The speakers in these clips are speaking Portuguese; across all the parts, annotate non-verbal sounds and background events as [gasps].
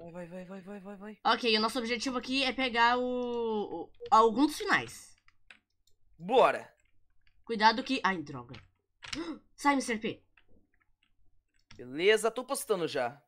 Vai, vai, vai, vai, vai, vai, Ok, o nosso objetivo aqui é pegar o. o algum dos finais. Bora! Cuidado que. Ai, droga. [gasps] Sai, Mr. P. Beleza, tô postando já.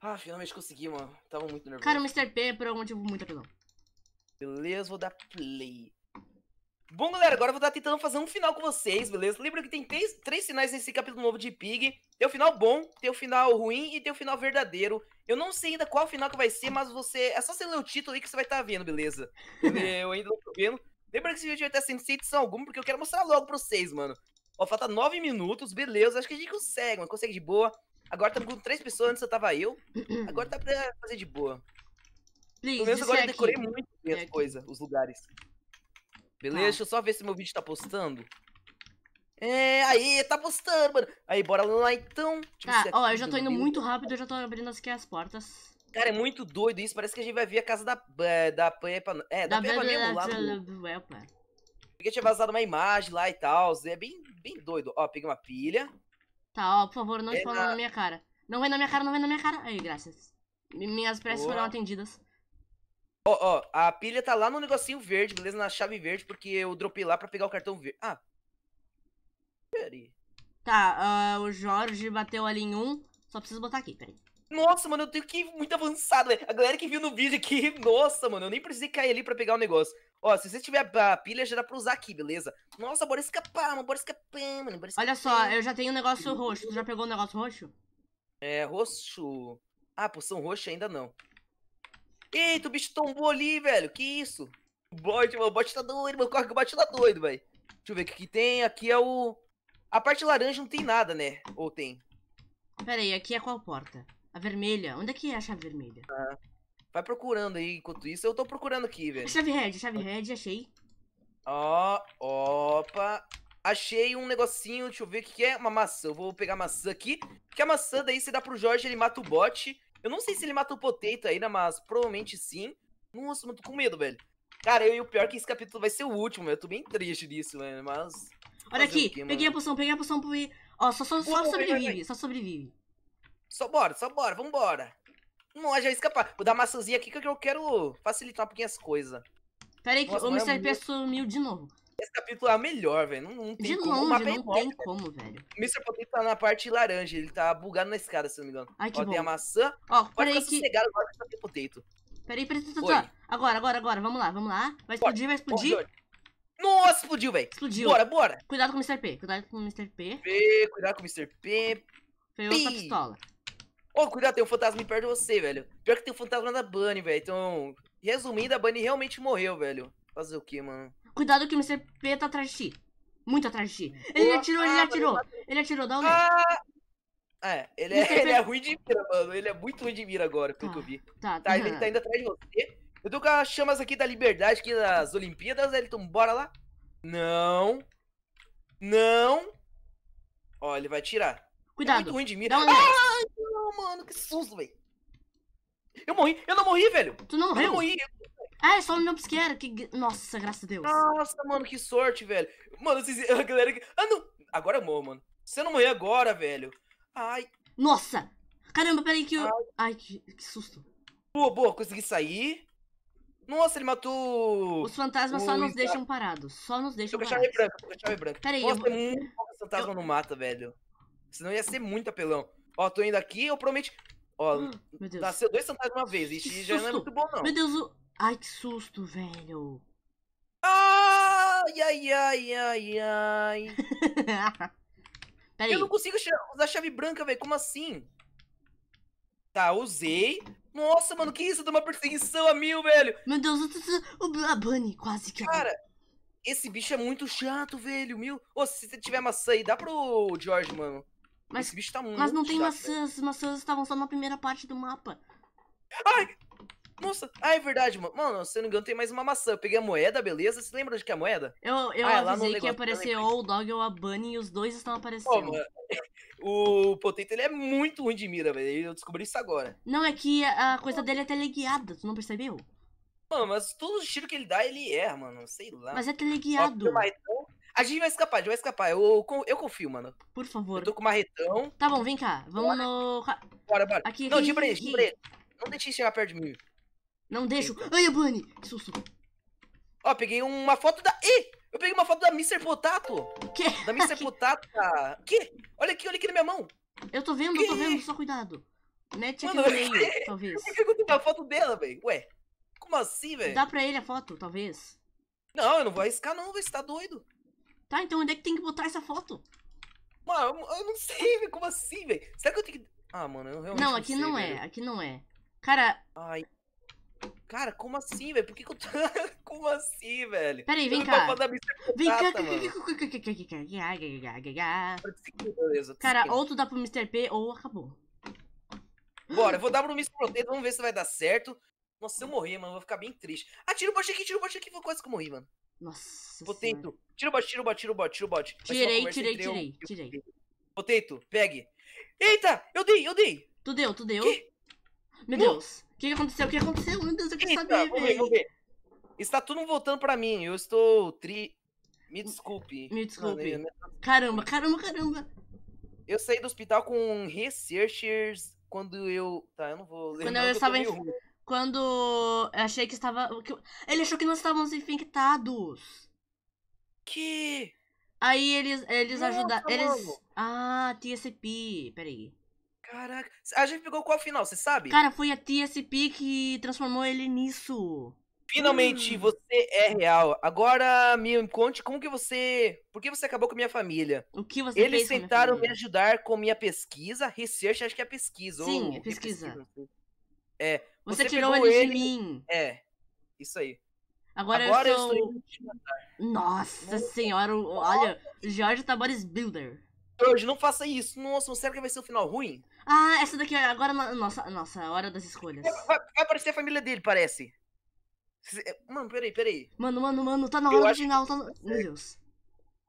Ah, finalmente consegui, mano. Tava muito nervoso. Cara, o Mr. P é por algum motivo muito apelão. Beleza, vou dar play. Bom, galera, agora eu vou estar tentando fazer um final com vocês, beleza? Lembra que tem três, três finais nesse capítulo novo de Pig. Tem o final bom, tem o final ruim e tem o final verdadeiro. Eu não sei ainda qual final que vai ser, mas você... É só você ler o título aí que você vai estar vendo, beleza? [laughs] eu ainda não tô vendo. Lembra que esse vídeo vai estar sem edição alguma, porque eu quero mostrar logo pra vocês, mano. Ó, falta nove minutos, beleza. Acho que a gente consegue, mano. Consegue de boa. Agora estamos com três pessoas, antes eu tava eu. Agora dá tá pra fazer de boa. Please, Pelo menos agora é eu decorei aqui. muito bem as coisas, os lugares. Beleza? Tá. Deixa eu só ver se meu vídeo tá postando. É, aí, tá postando, mano. Aí, bora lá então. Deixa tá, ó, eu já tô indo muito rápido, eu já tô abrindo aqui as portas. Cara, é muito doido isso, parece que a gente vai ver a casa da, é, da Peppa, é, da, da Peppa mesmo, lá do... Porque tinha vazado uma imagem lá e tal, é bem, bem doido. Ó, peguei uma pilha. Tá, ó, por favor, não é na... na minha cara. Não vem na minha cara, não vem na minha cara. Aí, graças. Minhas preces Boa. foram atendidas. Ó, oh, ó, oh, a pilha tá lá no negocinho verde, beleza? Na chave verde, porque eu dropei lá pra pegar o cartão verde. Ah. Peraí. Tá, uh, o Jorge bateu ali em um. Só preciso botar aqui, peraí. Nossa, mano, eu tenho que ir muito avançado, velho. A galera que viu no vídeo aqui, [laughs] nossa, mano, eu nem precisei cair ali pra pegar o negócio. Ó, se você tiver a pilha, já dá pra usar aqui, beleza? Nossa, bora escapar, mano, bora escapar, mano, bora escapar. Olha só, eu já tenho um negócio roxo. Tu já pegou o um negócio roxo? É, roxo... Ah, poção roxa ainda não. Eita, o bicho tombou ali, velho. Que isso? O bot, mano, o bot tá doido, mano. Corre que o bot tá doido, velho. Deixa eu ver o que, que tem. Aqui é o... A parte laranja não tem nada, né? Ou tem? Pera aí, aqui é qual porta? A vermelha. Onde é que é a chave vermelha? Ah, vai procurando aí, enquanto isso. Eu tô procurando aqui, velho. chave red, chave red, achei. Ó, oh, opa. Achei um negocinho, deixa eu ver o que, que é. Uma maçã. Eu vou pegar a maçã aqui. Que a maçã daí você dá pro Jorge, ele mata o bot. Eu não sei se ele mata o Potato ainda, mas provavelmente sim. Nossa, eu tô com medo, velho. Cara, eu e o pior é que esse capítulo vai ser o último, eu tô bem triste disso, velho, mas... Olha aqui, quê, peguei a poção, peguei a poção pro... Ó, só, só, só sobrevive, só sobrevive. Só bora, só bora, vambora. Não, já escapar. Vou dar maçãzinha aqui que eu quero facilitar um pouquinho as coisas. Pera aí que Nossa, o Mr. É P sumiu de novo. Esse capítulo é o melhor, velho. Não, não tem De como. longe, é não embora, tem como, velho. Mr. Potato tá na parte laranja. Ele tá bugado na escada, se não me engano. Ai, que Ó, bom. tem a maçã. Ó, Pode ficar que... sossegado agora com Mr. Potato. Peraí, peraí, peraí, peraí. Agora, agora, agora. Vamos lá, vamos lá. Vai Pode, explodir, vai explodir. pode. Nossa, explodiu, velho. Explodiu. Bora, bora. Cuidado com o Mr. P. Cuidado com o Mr. P. P, cuidado com o Mr. P. Foi outra pistola. Ô, cuidado, tem um fantasma perto de você, velho. Pior que tem um fantasma da Bunny, velho. Então, resumindo, a Bunny realmente morreu, velho. Fazer o quê, mano? Cuidado que o Mr. P tá atrás de ti. Muito atrás de ti. Ele Nossa, atirou, ele atirou. Ele atirou, dá um. Ah! É, ele é, ele é ruim de mira, mano. Ele é muito ruim de mira agora, pelo tá, que eu vi. Tá, tá. Ele tá indo atrás de você. Eu tô com as chamas aqui da liberdade, aqui das Olimpíadas. Elton, bora lá. Não. Não. Ó, ele vai tirar. É Cuidado. É muito ruim de mira. Dá um ah, não, mano, que susto, velho. Eu morri. Eu não morri, velho. Tu não morreu? Eu morri. Ah, é só o Nobscare. Que... Nossa, graças a Deus. Nossa, mano, que sorte, velho. Mano, vocês... [laughs] a galera. Ah, não. Agora morro, mano. Você não morrer agora, velho. Ai. Nossa! Caramba, peraí que eu. Ai, Ai que... que, susto. Boa, boa, consegui sair. Nossa, ele matou. Os fantasmas o... só nos deixam parados. Só nos deixam parados. Chave branca, chave branca. Peraí, Nossa, eu Nossa, é muito fantasma eu... não mata, velho. Senão ia ser muito apelão. Ó, tô indo aqui, eu prometi. Ó, hum, meu Deus. nasceu dois fantasmas uma vez. Isso já não é muito bom, não. Meu Deus, o. Ai, que susto, velho. Ai, ai, ai, ai, ai. [laughs] Peraí. Eu não consigo usar a chave branca, velho. Como assim? Tá, usei. Nossa, mano, que isso? Deu uma perseguição a mil, velho. Meu Deus, o Bunny quase que. Cara, esse bicho é muito chato, velho. Mil. Ô, se você tiver maçã aí, dá pro George, mano. Mas, esse bicho tá muito Mas não tem chato, maçãs. As maçãs estavam só na primeira parte do mapa. Ai, nossa, ah, é verdade, mano. Mano, se não engano, tem mais uma maçã. Eu peguei a moeda, beleza? Você lembra de que é a moeda? Eu, eu ah, é avisei é que ia aparecer ou o Dog ou a Bunny e os dois estão aparecendo. Pô, [laughs] o Potato, ele é muito ruim de mira, velho. Eu descobri isso agora. Não, é que a coisa dele é teleguiada, tu não percebeu? Mano, mas todos os tiros que ele dá, ele erra, mano. Sei lá. Mas é teleguiado. A gente vai escapar, a gente vai escapar. Eu, eu confio, mano. Por favor. Eu tô com o marretão. Tá bom, vem cá. Vamos bora. no. Bora, bora. Aqui, não, aqui, de brejo, de brejo. Não deixe chegar perto de mim. Não deixo. Ai, Bunny! Que susto. Ó, peguei uma foto da... Ih! Eu peguei uma foto da Mr. Potato! O quê? Da Mr. [laughs] Potato. Que? Olha aqui, olha aqui na minha mão. Eu tô vendo, eu tô vendo, só cuidado. Mete aqui Mano, no [laughs] meio, talvez. Por que eu tenho a foto dela, velho? Ué, como assim, velho? Dá pra ele a foto, talvez. Não, eu não vou arriscar não, velho, você tá doido. Tá, então onde é que tem que botar essa foto? Mano, eu, não sei, velho, como assim, velho? Será que eu tenho que... Ah, mano, eu realmente não Não, aqui não, sei, não é, véio. aqui não é. Cara... Ai, Cara, como assim, velho? Por que, que eu tô. [laughs] como assim, velho? Peraí, vem cá. Vem cá. Cara, ou tu dá pro Mr. P ou acabou. Bora, eu vou dar pro Mr. Potato, vamos ver se vai dar certo. Nossa, se eu morrer, mano, eu vou ficar bem triste. Ah, tira o bot aqui, tira o bot aqui, foi quase que eu morri, mano. Nossa. Potato, tira o bot, tira o bot, tira o bot, tira o bot. Tirei, tirei, tirei, tirei. Potato, pegue. Eita, eu dei, eu dei. Tu deu, tu deu. Meu Deus. O que aconteceu? O que aconteceu? Meu Deus, eu quero Eita, saber, vamos ver, vamos ver. Está tudo voltando pra mim. Eu estou tri. Me desculpe. Me desculpe. Caramba, caramba, caramba. Eu saí do hospital com researchers quando eu. Tá, eu não vou ler. Quando eu, eu estava em... Quando eu achei que estava. Ele achou que nós estávamos infectados. Que? Aí eles, eles ajudaram. Eles. Ah, TSP. Peraí. Caraca, a gente pegou qual final, você sabe? Cara, foi a TSP que transformou ele nisso. Finalmente, hum. você é real. Agora me conte como que você. Por que você acabou com a minha família? O que você Eles tentaram me ajudar com minha pesquisa, research, acho que é pesquisa. Sim, ou... é pesquisa. É. Você, você tirou ele, ele de mim. É. Isso aí. Agora, Agora eu, eu sou. Nossa senhora, olha, Jorge Tabares Builder hoje, não faça isso. Nossa, será que vai ser um final ruim? Ah, essa daqui agora nossa, nossa, hora das escolhas. Vai, vai aparecer a família dele, parece. É, mano, peraí, peraí. Mano, mano, mano, tá na hora do final, tá no... Meu Deus.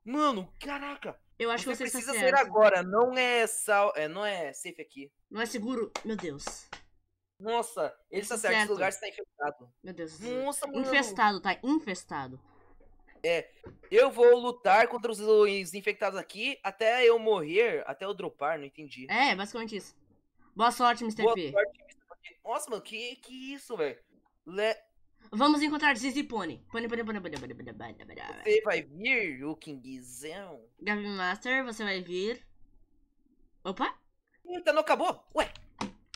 Mano, caraca. Eu acho você que você é precisa ser agora, não é sal, é, não é safe aqui. Não é seguro, meu Deus. Nossa, ele está certo, esse lugar está infestado. Meu Deus. Nossa, mano. Infestado, tá infestado. É, eu vou lutar contra os infectados aqui até eu morrer, até eu dropar, não entendi. É, basicamente isso. Boa sorte, Mr. Boa P. Sorte, Mr. Nossa, mano, que, que isso, velho? Le... Vamos encontrar Zizi Pony. Pony, pony, pony, pony, pony, pony, pony, pony. Você vai vir, o Kingzão? Gabi Master, você vai vir. Opa! Eita, não acabou? Ué!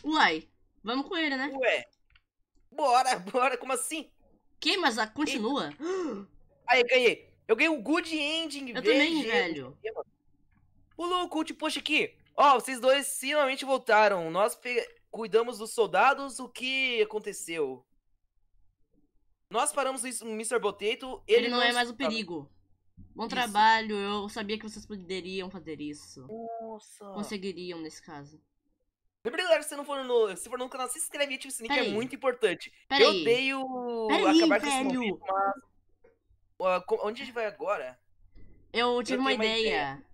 Uai, vamos com ele, né? Ué! Bora, [laughs] bora, como assim? Que? Mas a... continua? Eita. [gasps] Aí, ganhei. Eu ganhei o Good Ending, Eu também, velho. O louco, tipo, poxa aqui. Ó, vocês dois finalmente voltaram. Nós pe... cuidamos dos soldados. O que aconteceu? Nós paramos no Mr. Boteto. Ele, ele não, não, é mais o perigo. Bom isso. trabalho, eu sabia que vocês poderiam fazer isso. Nossa. Conseguiriam nesse caso. Lembrando, galera, se você for no, se for no canal, se inscreve e ativa o sininho, que é muito importante. Pera eu aí. odeio Pera acabar aí, com velho. esse momento, mas onde a gente vai agora? Eu tive eu uma, ideia. uma, ideia.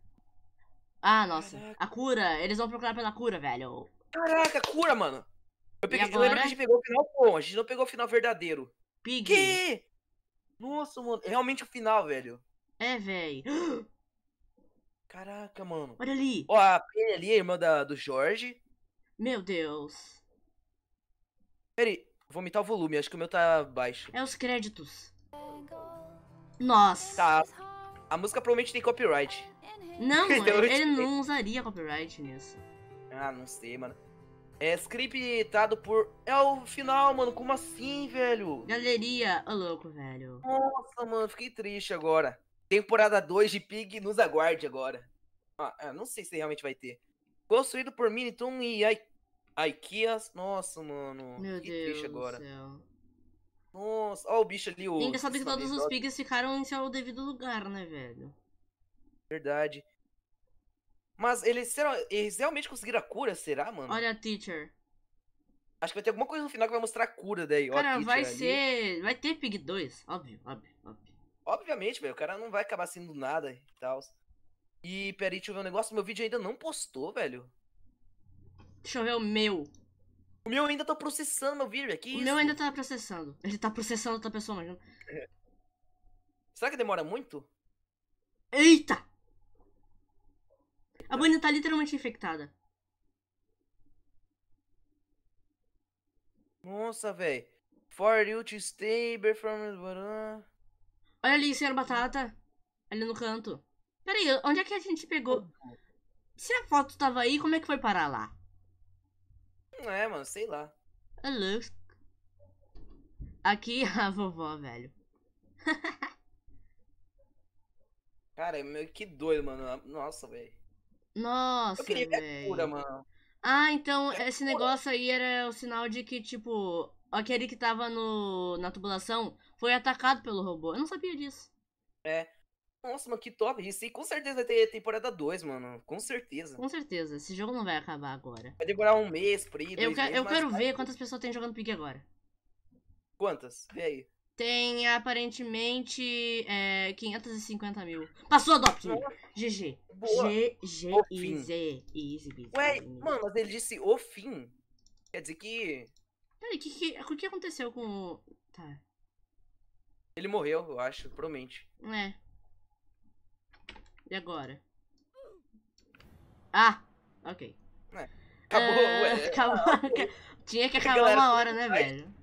Ah, nossa. Caraca. A cura. Eles vão procurar pela cura, velho. Caraca, cura, mano. Eu, peguei, eu lembro que a gente pegou o final bom. A gente não pegou o final verdadeiro. Pig. Que? Nossa, mano. É realmente o final, velho. É, velho. [gasps] Caraca, mano. Olha ali. Ó, a Penny ali, a irmã da, do Jorge. Meu Deus. Peraí, vou aumentar o volume. Acho que o meu tá baixo. É os créditos. Nossa. Tá. A música provavelmente tem copyright. Não, [laughs] então ele, ele não usaria copyright nisso. Ah, não sei, mano. É scriptado por. É o final, mano. Como assim, velho? Galeria, ô louco, velho. Nossa, mano, fiquei triste agora. Temporada 2 de Pig nos aguarde agora. Ah, é, não sei se realmente vai ter. Construído por Minitun e I... Ikea. Nossa, mano. Meu que Deus triste agora. Do céu. Nossa, olha o bicho ali. O... É engraçado que todos os pigs ficaram em seu devido lugar, né, velho? Verdade. Mas eles, serão, eles realmente conseguiram a cura, será, mano? Olha, teacher. Acho que vai ter alguma coisa no final que vai mostrar a cura daí. Cara, ó, vai ali. ser. Vai ter Pig 2, óbvio, óbvio, óbvio. Obviamente, velho. O cara não vai acabar sendo nada e tal. E peraí, deixa eu ver um negócio. Meu vídeo ainda não postou, velho. Deixa eu ver o meu. O meu ainda tá processando meu vídeo, aqui. É o isso? meu ainda tá processando. Ele tá processando outra pessoa, mas. Né? Será que demora muito? Eita! A tá. Bunny tá literalmente infectada. Nossa, velho. For you to stay from... Uh. Olha ali, senhor Batata. Ali no canto. Pera aí, onde é que a gente pegou? Se a foto tava aí, como é que foi parar lá? Não É, mano, sei lá. Hello. É Aqui [laughs] a vovó, velho. Cara, é meu que doido, mano. Nossa, velho. Nossa, Eu queria ver a cura, mano. Ah, então é esse cura. negócio aí era o sinal de que, tipo, aquele que tava no, na tubulação foi atacado pelo robô. Eu não sabia disso. É. Nossa, mas que top. Isso aí com certeza vai ter temporada 2, mano. Com certeza. Com certeza. Esse jogo não vai acabar agora. Vai demorar um mês por aí. Eu, que, meses, eu quero ver vai... quantas pessoas tem jogando Pig agora. Quantas? Vê aí. Tem aparentemente é, 550 mil. Passou a Dopt! GG. Boa. GG. Easy. Easy, easy. Ué, mano, mas ele disse o fim. Quer dizer que. Peraí, que, que, o que aconteceu com o. Tá. Ele morreu, eu acho, provavelmente. É. E agora? Ah! Ok. É. Acabou, ah, ué, acabou. Tinha que acabar Galera, uma hora, né, mais... velho?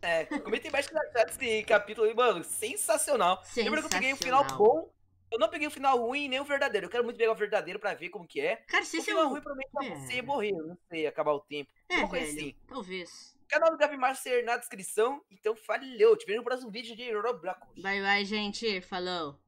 É, comentem mais que esse capítulo aí, mano. Sensacional. sensacional. Lembra que eu peguei o um final bom? Eu não peguei o final ruim nem o verdadeiro. Eu quero muito pegar o verdadeiro pra ver como que é. Cara, se o é final é... ruim promete pra você é. morrer, não sei, acabar o tempo. É, Uma coisa assim. Talvez. Canal do Gabi Master na descrição. Então, falhou. Te vejo no próximo vídeo de Roblox. Bye, bye, gente. Falou.